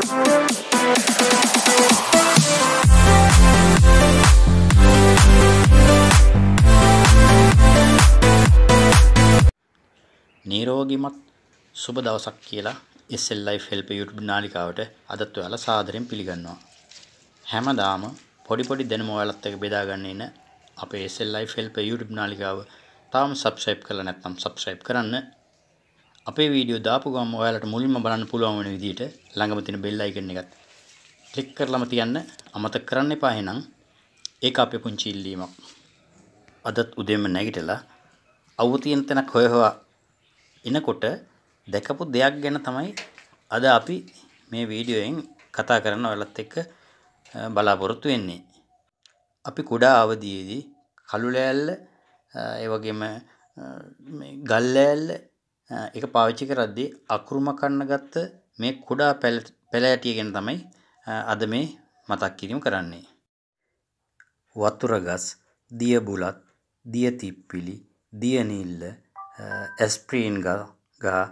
නිරෝගිමත් සුබ දවසක් කියලා SL Life Help YouTube නාලිකාවට අදත් ඔයාලා සාදරයෙන් පිළිගන්නවා. හැමදාම පොඩි පොඩි දැනුම ඔයාලත් එක්ක බෙදා ගන්න ඉන අපේ SL Life Help YouTube නාලිකාව තාම subscribe කරලා නැත්නම් subscribe කරන්න අපේ වීඩියෝ දාපු ගමන් ඔයාලට මුලින්ම බලන්න පුළුවන් වෙන විදිහට ළඟම තියෙන බෙල් අයිකන් එකත් ක්ලික් කරලම තියන්න අමතක කරන්න එපා එහෙනම් ඒක අපේ පුංචි ඉල්ලීමක්. අදත් උදේම නැගිටලා අවු තියෙන තැනක් හොය හොයා එනකොට දැකපු දෙයක් ගැන තමයි අද අපි මේ වීඩියෝයෙන් කතා කරන්න ඔයාලත් එක්ක බලාපොරොත්තු වෙන්නේ. අපි කුඩා අවදියේදී කළු ලෑල්ල ඒ වගේම ගල් ලෑල්ල එක පාවිච්චි කරද්දී අකුරුම කන්න ගත්ත මේ කුඩා පැලෑටිය ගැන තමයි අද මේ මතක් කිරීම කරන්නේ. වතුරගස් දියබුලත් දියතිප්පිලි දියනිල්ල ඇස්ප්‍රීන් ගා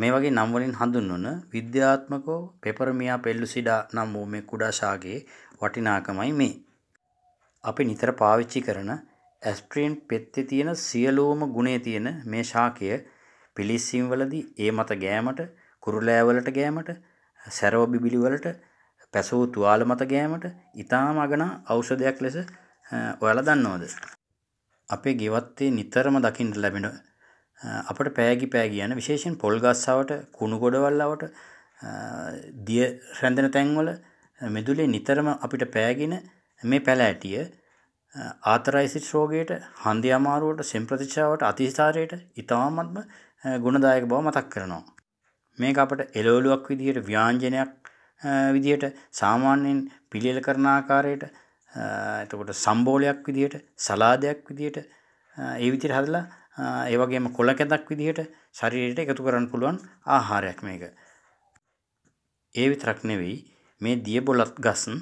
මේ වගේ නම්වලින් හඳුන්වන විද්‍යාත්මකෝ පෙපරමියා පෙල්ලුසිඩා නම් වූ මේ කුඩා ශාගේ වටිනාකමයි මේ. අපි නිතර පාවිච්චි කරන ඇස්ප්‍රීන් පෙත්තේ තියෙන සියලෝම ගුණේ තියෙන මේ ශාකය පිලිස්සීම්වලදී ඒ මත ගෑමට කුරුලෑවලට ගෑමට සැරෝ බිබිලිවලට පැසූ තුවාල මත ගෑමට ඉතාම අගන ඖෂධයක් ලෙස ඔයාල දන්නවද. අපේ ගෙවත්තේ නිතරම දකිින්ට ලැබෙන අපට පෑගි පෑ කියන විශේෂෙන් පොල්ගස්සාාවට කුණු ගොඩවල්ලාවට දිය රැඳෙන තැන්වල මෙදුලේ නිතරම අපිට පෑගෙන මේ පැලෑටිය ආතරයිසිට් රෝගයට හන්දි අමාරුවට සෙම්ප්‍රතිචාවට අතිස්ථාරයට ඉතාමත්ම ගුණදායක බව මතක් කරනවා. මේක අපට එලෝලුවක් විදිහට ව්‍යාංජනයක් විදිහට සාමාන්‍යයෙන් පිළියෙල කරන ආකාරයට එතකොට සම්බෝලයක් විදිහට සලාදයක් විදිහට ඒ විදිහට හදලා ඒ වගේම කොළ කැඳක් විදිහට ශරීරයට එකතු කරන්න පුළුවන් ආහාරයක් මේක. ඒ විතරක් නෙවෙයි මේ දියබොලත් ගස්න්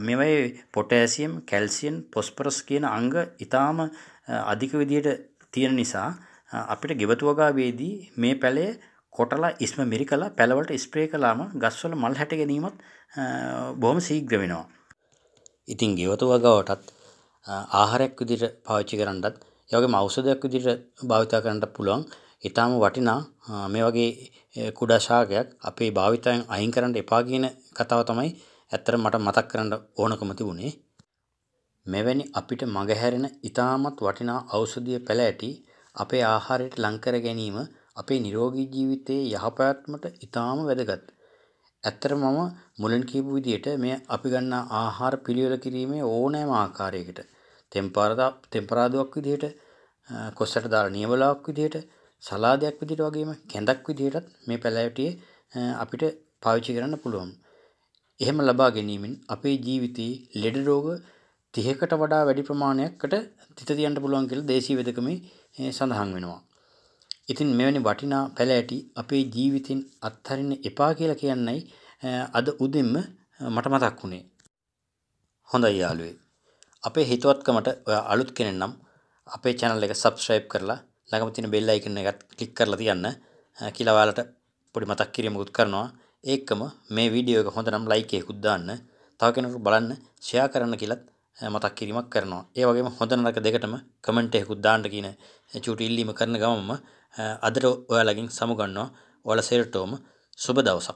මෙමයි පොටෑසියම් කැල්සියන් පොස්පරස් කියන අංග ඉතාම අධික විදියට තියෙන නිසා අපිට ගෙවතුවගාවේදී මේ පැළේ කොටලා ඉස්ම මිරි කලා පැළවලට ස්ප්‍රේ කලාම ගස්වල මල් හැට ගැනීමත් බොහොම සීග්‍ර වෙනවා. ඉතින් ගෙවතු වගාවටත් ආහාරයක් විදිට පාවිච්චි කරන්නත් යගේ මෞසදයක් විදිට භාවිතා කරන්නට පුළුවන් ඉතාම වටිනා මේ වගේ කුඩාශාකයක් අපේ භාවිතයෙන් අයින් කරන්නට එපා කියන කතාව තමයි ඇත්තට මට මතක් කරන්න ඕනකම තිබුණේ මෙවැනි අපිට මගහැරෙන ඉතාමත් වටිනා ඖෂධිය පැල ඇටි අපේ ආහාරයට ලංකර ගැනීම අපේ නිරෝගී ජීවිතයේ යහපැවැත්මට ඉතාම වැදගත්. ඇත්තට මම මුලින් කියපු විදිහට මේ අපි ගන්නා ආහාර පිළිවෙල කිරීමේ ඕනෑම ආකාරයකට තෙම්පරදා තෙම්පරාදුවක් විදිහට කොස්සට දාලා නියවලාවක් විදිහට සලාදයක් විදිහට වගේම කැඳක් විදිහටත් මේ පැලෑටියේ අපිට පාවිච්චි කරන්න පුළුවන්. එහෙම ලබා ගැනීමෙන් අපේ ජීවිතයේ ලෙඩ රෝග 30කට වඩා වැඩි ප්‍රමාණයකට තිත තියන්න පුළුවන් කියලා දේශීය වෙදකමේ සඳහන් වෙනවා. ඉතින් මෙවැනි වටිනා පැල ඇටි අපේ ජීවිතෙන් අත්හරින්න එපා කියලා කියන්නයි අද උදෙන්ම මට මතක් වුණේ. හොඳයි යාළුවේ. අපේ හිතවත්කමට ඔයා අලුත් කෙනෙක් නම් අපේ channel එක subscribe කරලා ළඟම තියෙන bell icon එකත් click කරලා තියන්න කියලා ඔයාලට පොඩි මතක් කිරීමකුත් කරනවා. ඒකම මේ වීඩියෝ එක හොඳනම් ලයික් එකකුත් දාන්න තව කෙනෙකුට බලන්න ෂෙයා කරන්න කියලත් මතක් කිරීමක් කරනවා. ඒ වගේම හොඳ නරක දෙකටම කමෙන්ට් එකකුත් දාන්න කියන චූටි ඉල්ලීම කරන ගමන්ම අදට ඔයාලගෙන් සමුගන්නවා. ඔයාලා සෙරටෝම සුබ දවසක්.